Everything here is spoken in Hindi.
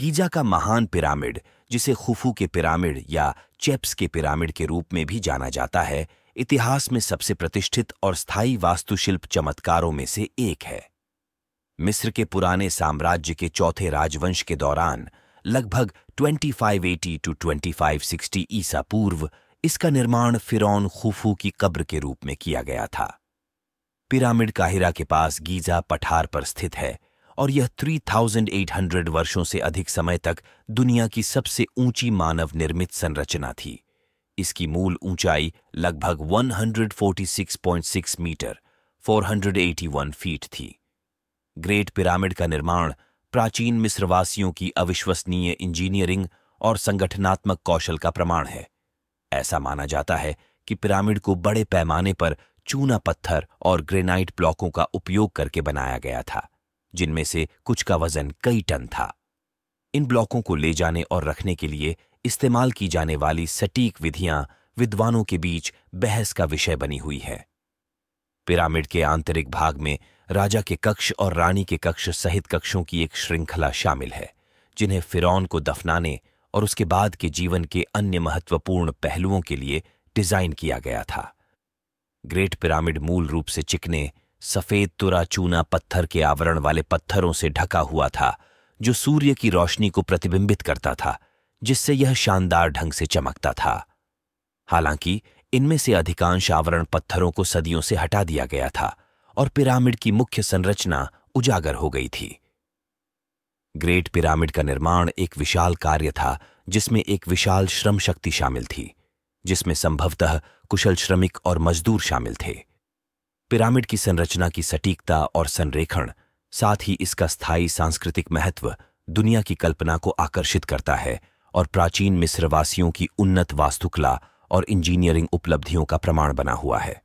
गीजा का महान पिरामिड जिसे खुफू के पिरामिड या चेप्स के पिरामिड के रूप में भी जाना जाता है इतिहास में सबसे प्रतिष्ठित और स्थायी वास्तुशिल्प चमत्कारों में से एक है मिस्र के पुराने साम्राज्य के चौथे राजवंश के दौरान लगभग 2580 टू ट्वेंटी ईसा पूर्व इसका निर्माण फिरौन खुफू की कब्र के रूप में किया गया था पिरामिड काहिरा के पास गीजा पठार पर स्थित है और यह 3,800 वर्षों से अधिक समय तक दुनिया की सबसे ऊंची मानव निर्मित संरचना थी इसकी मूल ऊंचाई लगभग 146.6 मीटर 481 फीट थी ग्रेट पिरामिड का निर्माण प्राचीन मिस्रवासियों की अविश्वसनीय इंजीनियरिंग और संगठनात्मक कौशल का प्रमाण है ऐसा माना जाता है कि पिरामिड को बड़े पैमाने पर चूना पत्थर और ग्रेनाइट ब्लॉकों का उपयोग करके बनाया गया था जिनमें से कुछ का वजन कई टन था इन ब्लॉकों को ले जाने और रखने के लिए इस्तेमाल की जाने वाली सटीक विधियां विद्वानों के बीच बहस का विषय बनी हुई है पिरामिड के आंतरिक भाग में राजा के कक्ष और रानी के कक्ष सहित कक्षों की एक श्रृंखला शामिल है जिन्हें फिरौन को दफनाने और उसके बाद के जीवन के अन्य महत्वपूर्ण पहलुओं के लिए डिजाइन किया गया था ग्रेट पिरामिड मूल रूप से चिकने सफेद तुरा चूना पत्थर के आवरण वाले पत्थरों से ढका हुआ था जो सूर्य की रोशनी को प्रतिबिंबित करता था जिससे यह शानदार ढंग से चमकता था हालांकि इनमें से अधिकांश आवरण पत्थरों को सदियों से हटा दिया गया था और पिरामिड की मुख्य संरचना उजागर हो गई थी ग्रेट पिरामिड का निर्माण एक विशाल कार्य था जिसमें एक विशाल श्रम शक्ति शामिल थी जिसमें संभवतः कुशल श्रमिक और मजदूर शामिल थे पिरामिड की संरचना की सटीकता और संरेखण साथ ही इसका स्थायी सांस्कृतिक महत्व दुनिया की कल्पना को आकर्षित करता है और प्राचीन मिस्रवासियों की उन्नत वास्तुकला और इंजीनियरिंग उपलब्धियों का प्रमाण बना हुआ है